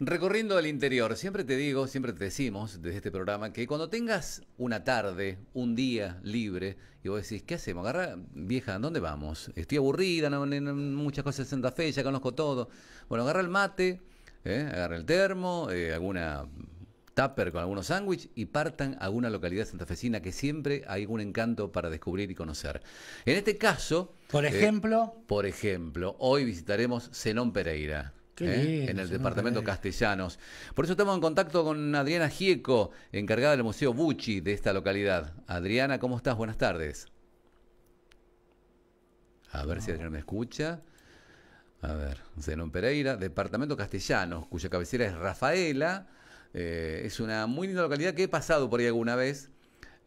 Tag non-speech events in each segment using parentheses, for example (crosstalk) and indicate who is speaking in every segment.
Speaker 1: Recorriendo el interior, siempre te digo, siempre te decimos desde este programa que cuando tengas una tarde, un día libre, y vos decís, ¿qué hacemos? Agarra, vieja, ¿dónde vamos? Estoy aburrida, no, muchas cosas en Santa Fe, ya conozco todo. Bueno, agarra el mate, ¿eh? agarra el termo, eh, alguna tupper con algunos sándwiches y partan a alguna localidad santafesina que siempre hay un encanto para descubrir y conocer. En este caso... Por eh, ejemplo... por ejemplo, hoy visitaremos Zenón Pereira. ¿eh? en el departamento Castellanos. Por eso estamos en contacto con Adriana Gieco, encargada del Museo Bucci de esta localidad. Adriana, ¿cómo estás? Buenas tardes. A ver si Adriana me escucha. A ver, Zenón Pereira, departamento Castellanos, cuya cabecera es Rafaela. Eh, es una muy linda localidad que he pasado por ahí alguna vez.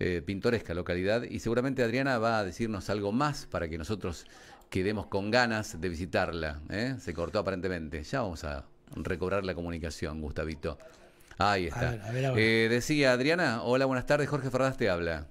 Speaker 1: Eh, pintoresca localidad y seguramente Adriana va a decirnos algo más para que nosotros quedemos con ganas de visitarla. ¿eh? Se cortó aparentemente. Ya vamos a recobrar la comunicación, Gustavito. Ahí está. Eh, decía Adriana, hola, buenas tardes. Jorge Ferraz te habla.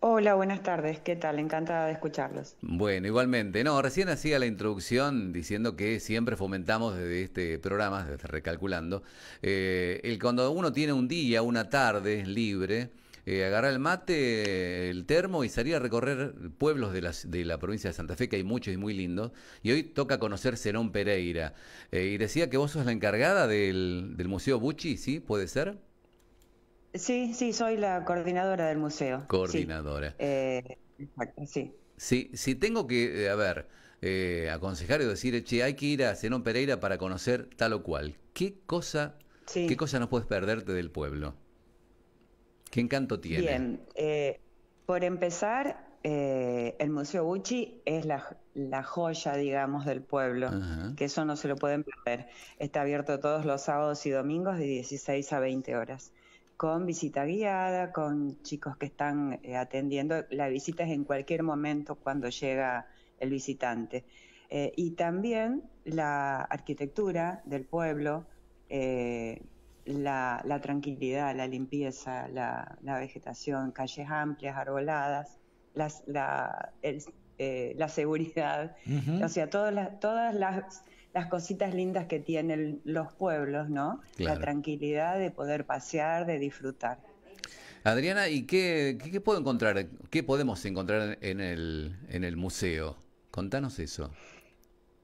Speaker 2: Hola, buenas tardes. ¿Qué tal? Encantada de escucharlos.
Speaker 1: Bueno, igualmente. No, recién hacía la introducción diciendo que siempre fomentamos desde este programa, desde Recalculando, eh, el cuando uno tiene un día, una tarde libre, Agarrá eh, agarrar el mate, el termo y salir a recorrer pueblos de, de la provincia de Santa Fe, que hay muchos y muy lindos. Y hoy toca conocer Serón Pereira. Eh, y decía que vos sos la encargada del, Museo Bucci, ¿sí? ¿Puede ser?
Speaker 2: Sí, sí, soy la coordinadora del museo.
Speaker 1: Coordinadora. Sí. Eh, sí. Sí, tengo que, a ver, aconsejar y decir, che, hay que ir a Serón Pereira para conocer tal o cual. ¿Qué cosa, ¿qué cosa no puedes perderte del pueblo? ¿Qué encanto
Speaker 2: tiene? Bien, eh, por empezar, eh, el Museo Gucci es la, joya, digamos, del pueblo, que eso no se lo pueden perder. Está abierto todos los sábados y domingos de 16 a 20 horas, con visita guiada, con chicos que están eh, atendiendo. La visita es en cualquier momento cuando llega el visitante. y también la arquitectura del pueblo la, tranquilidad, la limpieza, la, vegetación, calles amplias, arboladas, las, la, eh, seguridad, o sea, todas las, todas las, cositas lindas que tienen los pueblos, ¿no? La tranquilidad de poder pasear, de disfrutar.
Speaker 1: Adriana, ¿y qué, puedo encontrar? ¿Qué podemos encontrar en el, en el museo? Contanos eso.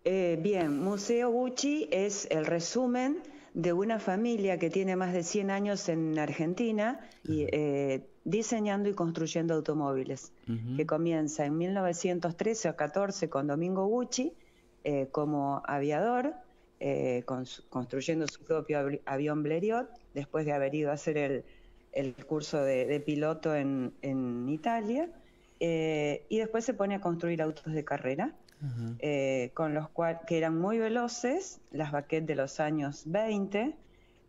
Speaker 2: Eh, bien, Museo Gucci es el resumen de una familia que tiene más de 100 años en Argentina y, eh, diseñando y construyendo automóviles, que comienza en 1913 o 14 con Domingo Gucci eh, como aviador, eh, construyendo su propio avión Bleriot, después de haber ido a hacer el, curso de, piloto en Italia, y después se pone a construir autos de carrera eh, con los cuales que eran muy veloces, las baquetes de los años 20,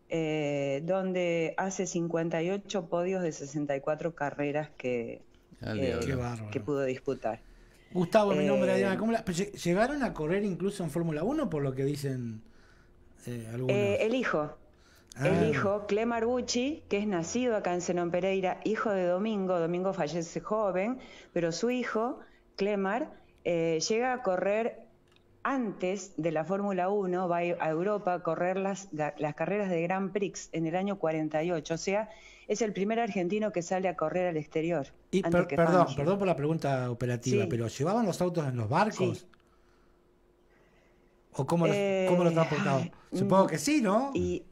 Speaker 2: eh, donde hace 58 podios de 64 carreras que,
Speaker 3: ah, eh, que
Speaker 2: pudo disputar. Gustavo, mi nombre es Adriana.
Speaker 3: ¿Llegaron a correr incluso en Fórmula 1 por lo que dicen algunos?
Speaker 2: el hijo. Ah. El hijo, Clemar ucci que es nacido acá en Zenón Pereira, hijo de Domingo, Domingo fallece joven, pero su hijo, Clemar, eh, llega a correr antes de la Fórmula 1, va a Europa a correr las, carreras de Grand Prix en el año 48, o sea, es el primer argentino que sale a correr al exterior. Y perdón, perdón
Speaker 3: por la pregunta operativa, pero ¿llevaban los autos en los
Speaker 2: barcos?
Speaker 3: ¿O cómo los, eh, transportaban? Mm, Supongo que sí, ¿no?
Speaker 2: Y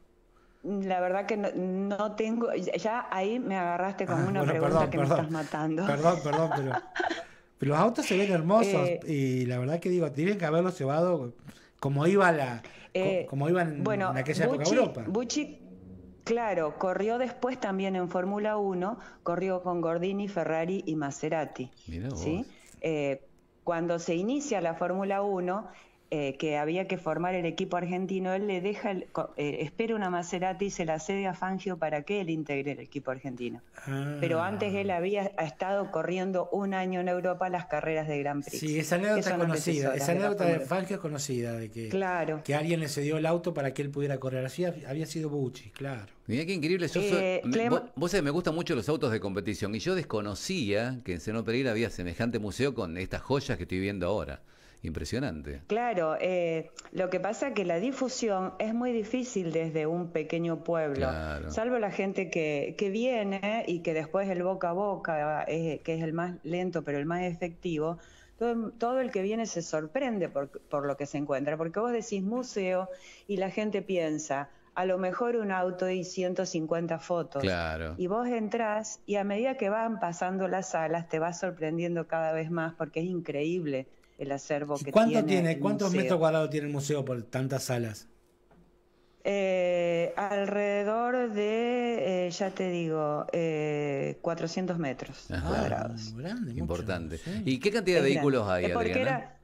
Speaker 2: la verdad que no, tengo, ya ahí me agarraste con ah, una pregunta que me estás matando. Perdón, perdón, pero...
Speaker 3: (laughs) los autos se ven hermosos eh, y la verdad que digo, tienen que haberlos llevado como iba la eh, como iban en
Speaker 2: aquella época Europa. Bucci, claro, corrió después también en Fórmula 1, corrió con Gordini, Ferrari y Maserati. Mira eh, cuando se inicia la Fórmula 1, eh, que había que formar el equipo argentino, él le deja, eh, espera una Maserati y se la cede a Fangio para que él integre el equipo argentino. Pero ah. antes él había estado corriendo un año en Europa las carreras de Gran Prix. Sí, esa anécdota es conocida, esa anécdota de,
Speaker 3: Fangio es conocida, de que, claro. que alguien le cedió el auto para que él pudiera correr. Así había sido Bucci, claro.
Speaker 1: Mira qué increíble. Eh, vos, sabés, me gustan mucho los autos de competición y yo desconocía que en Seno Pereira había semejante museo con estas joyas que estoy viendo ahora impresionante.
Speaker 2: Claro, eh, lo que pasa que la difusión es muy difícil desde un pequeño pueblo, salvo la gente que, que, viene y que después el boca a boca, eh, que es el más lento pero el más efectivo, todo, el que viene se sorprende por, lo que se encuentra, porque vos decís museo y la gente piensa, a lo mejor un auto y 150 fotos. Claro. Y vos entrás y a medida que van pasando las salas te vas sorprendiendo cada vez más porque es increíble acervo ¿Cuánto tiene. ¿Cuántos metros
Speaker 3: cuadrados tiene el museo por tantas salas?
Speaker 2: Eh, alrededor de, eh, ya te digo, 400 eh, metros cuadrados. Ah,
Speaker 1: Importante. ¿Y qué cantidad de vehículos hay, Adriana?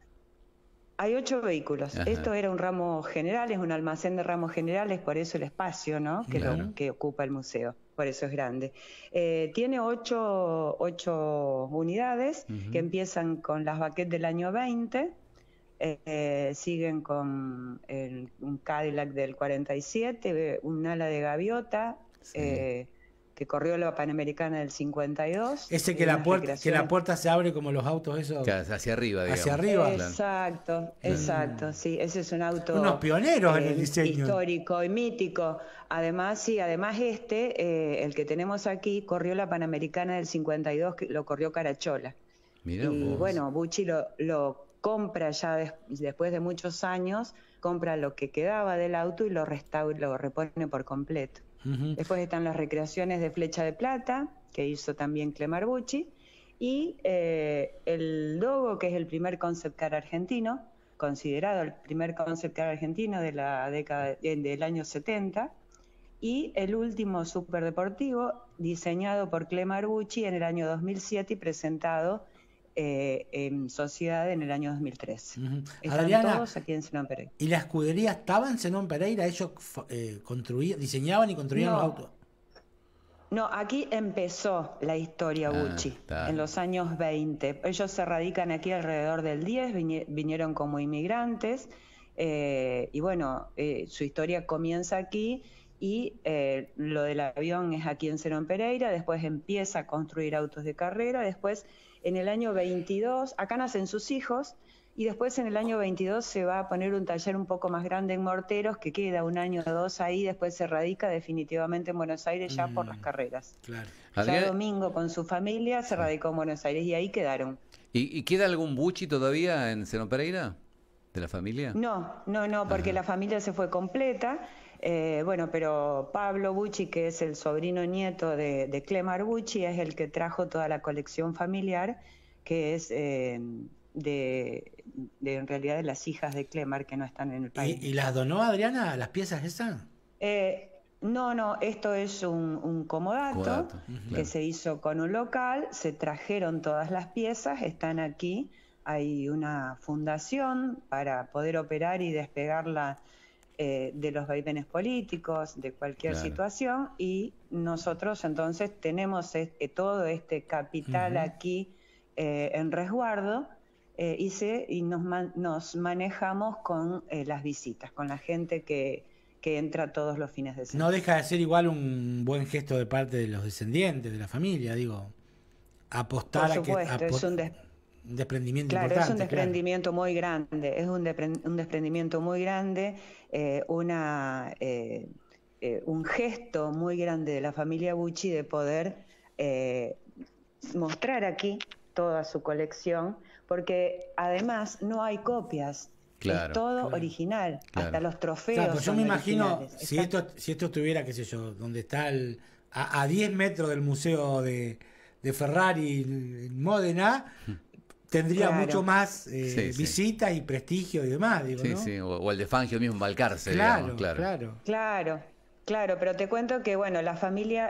Speaker 2: Hay ocho vehículos. Esto era un ramo general, es un almacén de ramos generales, por eso el espacio ¿no? que, ocupa el museo, por eso es grande. Eh, tiene ocho, unidades que empiezan con las baquetes del año 20, eh, eh, siguen con un Cadillac del 47, un ala de gaviota que corrió la Panamericana del 52. Ese que la, puerta, que la
Speaker 3: puerta se abre como los autos, eso. hacia arriba, digamos. Hacia arriba.
Speaker 2: Exacto, exacto, sí. Ese es un auto. Unos pioneros en el eh, diseño. Histórico y mítico. Además, sí, además este, eh, el que tenemos aquí, corrió la Panamericana del 52, que lo corrió Carachola. Mirá y bueno, Bucci lo, compra ya después de muchos años, compra lo que quedaba del auto y lo restaura, lo repone por completo. Después están las recreaciones de Flecha de Plata, que hizo también Bucci y eh, el Dogo, que es el primer concept car argentino, considerado el primer concept car argentino de la década del año 70, y el último deportivo diseñado por Clemar Bucci en el año 2007 y presentado eh, en sociedad en el año 2003. todos aquí en Senón Pereira.
Speaker 3: ¿Y la escudería estaba en Senón Pereira? ¿Ellos eh, diseñaban y construían los autos?
Speaker 2: No, aquí empezó la historia ah, Gucci, en los años 20. Ellos se radican aquí alrededor del 10, vinieron como inmigrantes, eh, y bueno, su historia comienza aquí, y lo del avión es aquí en Cerón Pereira, después empieza a construir autos de carrera, después en el año 22, acá nacen sus hijos, y después en el año 22 se va a poner un taller un poco más grande en Morteros, que queda un año o dos ahí, después se radica definitivamente en Buenos Aires ya por mm, las carreras.
Speaker 1: Claro. Ya
Speaker 2: Domingo con su familia se radicó en Buenos Aires y ahí quedaron.
Speaker 1: ¿Y, queda algún buchi todavía en Seno Pereira? ¿De la familia?
Speaker 2: No, no, no, porque la familia se fue completa. Eh, bueno, pero Pablo Bucci, que es el sobrino nieto de, Clemar Bucci, es el que trajo toda la colección familiar, que es eh, de, en realidad, de las hijas de Clemar que no están en el país. ¿Y, las donó Adriana, las piezas esas? Eh, no, no, esto es un, comodato, que se hizo con un local, se trajeron todas las piezas, están aquí, hay una fundación para poder operar y despegarla eh, de los vaivenes políticos, de cualquier situación, y nosotros entonces tenemos eh, todo este capital aquí eh, en resguardo y, se, y nos, nos manejamos con las visitas, con la gente que, que entra todos los fines de semana.
Speaker 3: No deja de ser igual un buen gesto de parte de los descendientes, de la familia, digo. Apostar a que un desprendimiento claro, Es un desprendimiento
Speaker 2: muy grande, es un, desprendimiento muy grande, eh, una, eh, eh, un gesto muy grande de la familia Bucci de poder eh, mostrar aquí toda su colección, porque además no hay copias.
Speaker 3: Claro, es todo
Speaker 2: original, hasta los trofeos. Pues yo me imagino,
Speaker 3: si esto, si esto estuviera, qué sé yo, donde está a, 10 metros del museo de, de Ferrari en Módena, hmm tendría mucho más eh, visita
Speaker 2: y prestigio y
Speaker 3: demás, digo, ¿no? sí,
Speaker 1: o, el de Fangio mismo, Balcarce,
Speaker 2: claro, claro. Claro, claro, pero te cuento que, bueno, la familia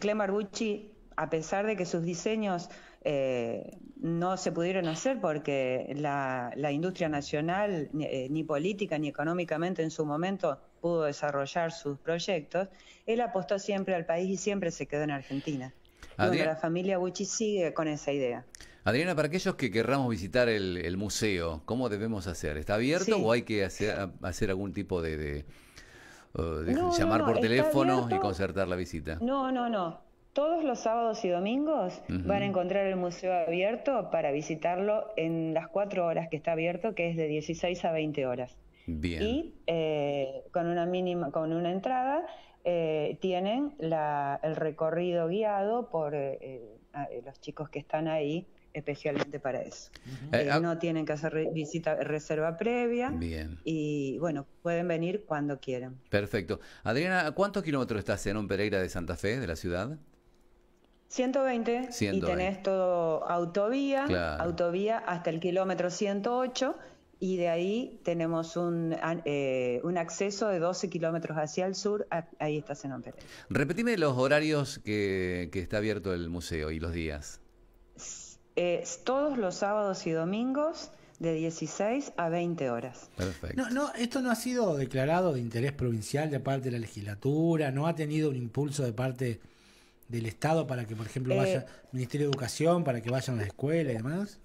Speaker 2: Clemar eh, Clem a pesar de que sus diseños eh, no se pudieron hacer porque la, industria nacional, ni, política ni económicamente en su momento, pudo desarrollar sus proyectos, él apostó siempre al país y siempre se quedó en Argentina. la familia Gucci sigue con esa idea.
Speaker 1: Adriana, para aquellos que querramos visitar el, museo, ¿cómo debemos hacer? ¿Está abierto o hay que hacer, algún tipo de... llamar por teléfono y concertar la visita.
Speaker 2: No, no, no. Todos los sábados y domingos van a encontrar el museo abierto para visitarlo en las cuatro horas que está abierto, que es de 16 a 20 horas. Bien. Y eh, con una mínima, con una entrada, eh, tienen el recorrido guiado por eh, los chicos que están ahí especialmente para eso. Eh, eh, ah. no tienen que hacer visita, reserva previa. Bien. Y bueno, pueden venir cuando quieran.
Speaker 1: Perfecto. Adriana, cuántos kilómetros estás en un Pereira de Santa Fe, de la ciudad?
Speaker 2: 120, y tenés todo autovía, autovía hasta el kilómetro 108 y de ahí tenemos un, eh, acceso de 12 kilómetros hacia el sur, ahí está Zenón Pereira.
Speaker 1: Repetime los horarios que, que está abierto el museo y los días
Speaker 2: todos los sábados y domingos de 16 a 20 horas.
Speaker 1: Perfecto.
Speaker 3: No, no, esto no ha sido declarado de interés provincial de parte de la legislatura, no ha tenido un impulso de parte del Estado para que, por ejemplo, vaya vaya eh, Ministerio de Educación, para que vayan a la escuelas y demás.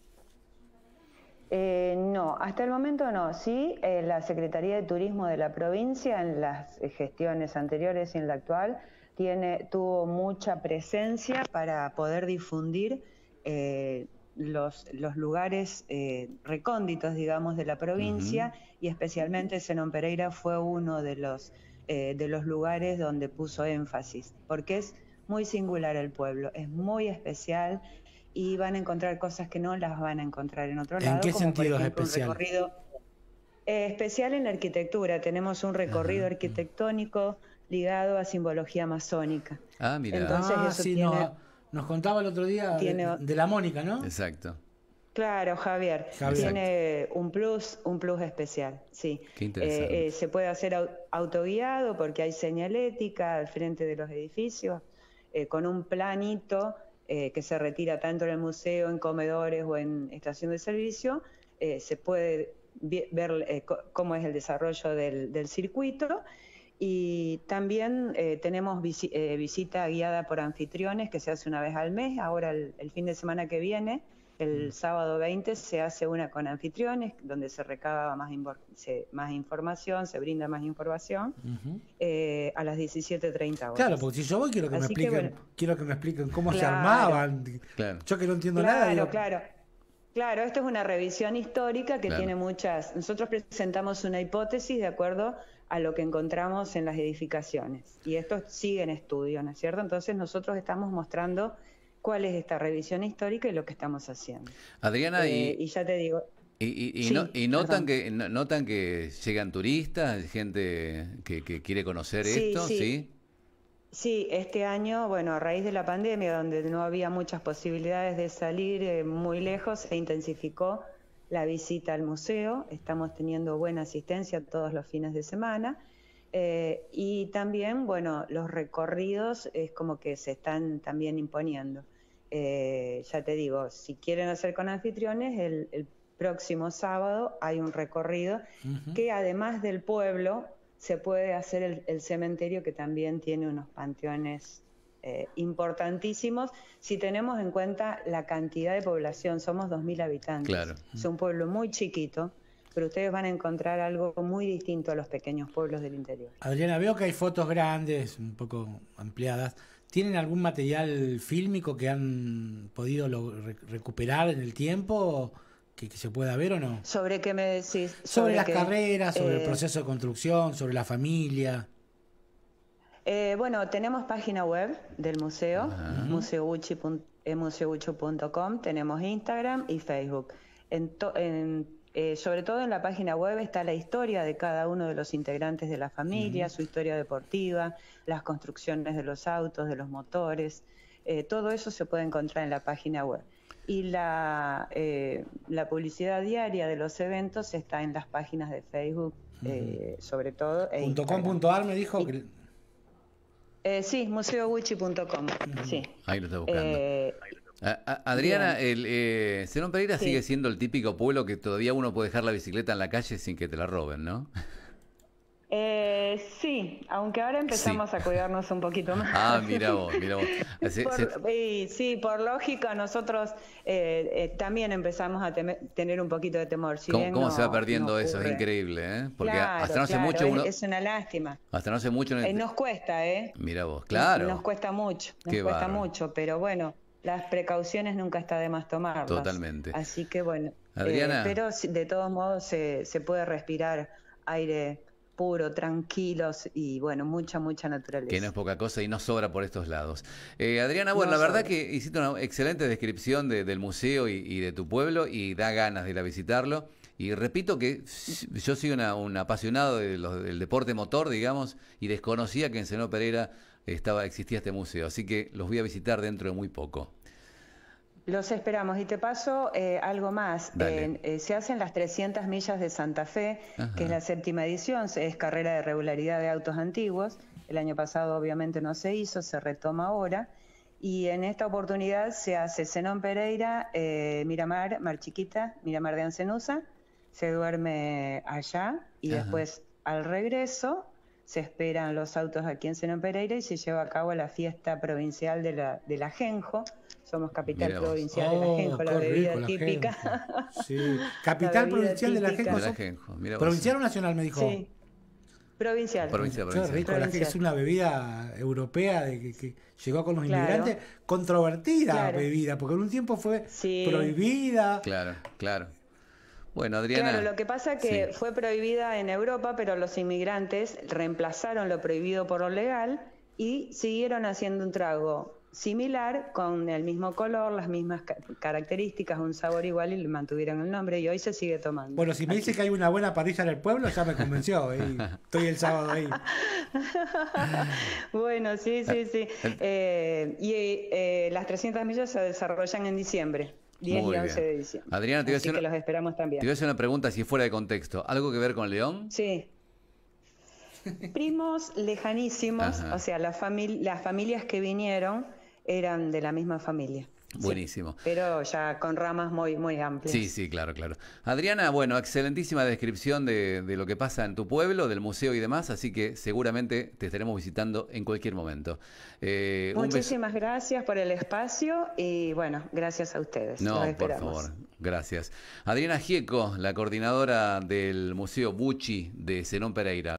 Speaker 2: Eh, no, hasta el momento no. Sí, eh, la Secretaría de Turismo de la provincia en las gestiones anteriores y en la actual tiene, tuvo mucha presencia para poder difundir eh, los, los, lugares eh, recónditos, digamos, de la provincia y especialmente Zenón Pereira fue uno de los, eh, de los lugares donde puso énfasis, porque es muy singular el pueblo, es muy especial y van a encontrar cosas que no las van a encontrar en otro lado. ¿En qué sentido es especial? especial en la arquitectura, tenemos un recorrido arquitectónico ligado a simbología masónica.
Speaker 3: Ah, mira, Entonces, ah, ah, nos contaba
Speaker 2: el otro día de,
Speaker 3: la Mónica, ¿no? Exacto.
Speaker 2: Claro, Javier. Tiene un plus, un plus especial, sí. Qué eh, interesante. Eh, se puede hacer autoguiado porque hay señalética al frente de los edificios, eh, con un planito que se retira tanto en el museo, en comedores o en estación de servicio, se puede ver cómo es el desarrollo del circuito y también eh, tenemos eh, visita guiada por anfitriones que se hace una vez al mes. Ahora el, fin de semana que viene, el mm. sábado 20, se hace una con anfitriones donde se recaba más, más información, se brinda más información eh, a las 17.30 horas. Claro, porque
Speaker 3: si yo voy quiero que, me expliquen, quiero que me expliquen cómo se armaban. Yo que no entiendo nada. Claro, Claro,
Speaker 2: Claro, esto es una revisión histórica que tiene muchas. Nosotros presentamos una hipótesis de acuerdo a lo que encontramos en las edificaciones. Y esto sigue en estudio, ¿no es cierto? Entonces nosotros estamos mostrando cuál es esta revisión histórica y lo que estamos haciendo.
Speaker 1: Adriana, eh, y, ya te digo... Y, notan, que, notan que llegan turistas, gente que, quiere conocer esto, ¿sí?
Speaker 2: ¿sí? este año, bueno, a raíz de la pandemia, donde no había muchas posibilidades de salir eh, muy lejos, se intensificó la visita al museo, estamos teniendo buena asistencia todos los fines de semana. Eh, y también, bueno, los recorridos es como que se están también imponiendo. Eh, ya te digo, si quieren hacer con anfitriones, el, próximo sábado hay un recorrido que además del pueblo se puede hacer el, el cementerio que también tiene unos panteones eh, importantísimos si tenemos en cuenta la cantidad de población. Somos 2.000 habitantes. Es un pueblo muy chiquito, pero ustedes van a encontrar algo muy distinto a los pequeños pueblos del interior.
Speaker 3: Adriana, veo que hay fotos grandes, un poco ampliadas. ¿Tienen algún material fílmico que han podido recuperar en el tiempo? Que, se pueda ver o no?
Speaker 2: ¿Sobre qué me decís? Sobre, las carreras, sobre el eh, proceso
Speaker 3: de construcción, sobre la familia.
Speaker 2: Eh, bueno, tenemos página web del museo, ah. tenemos Instagram y Facebook. Eh, sobre todo en la página web está la historia de cada uno de los integrantes de la familia, su historia deportiva, las construcciones de los autos, de los motores, todo eso se puede encontrar en la página web. Y la, la publicidad diaria de los eventos está en las páginas de Facebook, sobre todo. E punto .com.ar
Speaker 3: me dijo
Speaker 1: que
Speaker 2: eh, sí, museoguchi.com. Sí. Ahí lo está buscando. Eh,
Speaker 1: Adriana, el, Cerón eh, Pereira sigue siendo el típico pueblo que todavía uno puede dejar la bicicleta en la calle sin que te la roben, ¿no?
Speaker 2: Eh, sí, aunque ahora empezamos a cuidarnos un poquito más. Ah, (laughs) mira vos, mira vos. sí, por lógica, nosotros eh, eh, también empezamos a tener un poquito de temor. ¿Cómo, se va perdiendo eso? Es
Speaker 1: increíble, ¿eh? Porque hasta no hace mucho. Uno... es
Speaker 2: una lástima.
Speaker 1: Hasta no hace mucho. Eh, nos
Speaker 2: cuesta, ¿eh?
Speaker 1: Mira vos, claro. Nos,
Speaker 2: cuesta mucho, nos cuesta mucho, pero bueno, las precauciones nunca está de más tomarlas. Totalmente. Así que bueno. Adriana. pero de todos modos se, se puede respirar aire puro, tranquilos y bueno, mucha, mucha naturaleza. Que
Speaker 1: no es poca cosa y no sobra por estos lados. Eh, Adriana, bueno, la verdad que hiciste una excelente descripción del museo y, de tu pueblo y da ganas de ir a visitarlo. Y repito que yo soy un apasionado del deporte motor, digamos, y desconocía que en Senó Pereira estaba, existía este museo, así que los voy a visitar dentro de muy poco.
Speaker 2: Los esperamos. Y te paso eh, algo más. Eh, se hacen las 300 millas de Santa Fe, que es la séptima edición, es carrera de regularidad de autos antiguos. El año pasado obviamente no se hizo, se retoma ahora. Y en esta oportunidad se hace Zenón Pereira, eh, Miramar, Mar Chiquita, Miramar de Ancenusa. Se duerme allá y después al regreso se esperan los autos aquí en senón Pereira y se lleva a cabo la fiesta provincial de la, de la Genjo somos capital provincial de la oh, con la bebida típica.
Speaker 3: (laughs) sí, capital provincial
Speaker 2: de la gente
Speaker 1: ¿Provincial
Speaker 3: o nacional me dijo? Sí.
Speaker 2: Provincial. Provincial, es
Speaker 3: una bebida europea de que, llegó con los inmigrantes. Controvertida
Speaker 2: bebida,
Speaker 1: porque en un tiempo fue
Speaker 2: prohibida.
Speaker 1: Claro, claro. Bueno, Adriana. Claro, lo que
Speaker 2: pasa es que fue prohibida en Europa, pero los inmigrantes reemplazaron lo prohibido por lo legal y siguieron haciendo un trago similar, con el mismo color, las mismas características, un sabor igual y mantuvieron el nombre y hoy se sigue tomando. Bueno,
Speaker 3: si me dice que hay una buena parrilla en el pueblo, ya me convenció. (laughs) Eh, estoy el sábado ahí.
Speaker 2: (laughs) bueno, sí, sí, sí. Eh, y eh, las 300 millas se desarrollan en diciembre. 10 y 11 de diciembre. Adriana, te iba, a una, esperamos
Speaker 1: pregunta si fuera de contexto. ¿Algo que ver con León?
Speaker 2: Sí. (laughs) Primos lejanísimos, o sea, las familias que vinieron eran de la misma familia.
Speaker 1: Buenísimo.
Speaker 2: pero ya con ramas muy, amplias. Sí,
Speaker 1: sí, claro, claro. Adriana, bueno, excelentísima descripción de, lo que pasa en tu pueblo, del museo y demás, así que seguramente te estaremos visitando en cualquier momento. Eh, Muchísimas
Speaker 2: gracias por el espacio y bueno, gracias a ustedes. No, por favor,
Speaker 1: gracias. Adriana Gieco, la coordinadora del Museo Bucci de Zenón Pereira.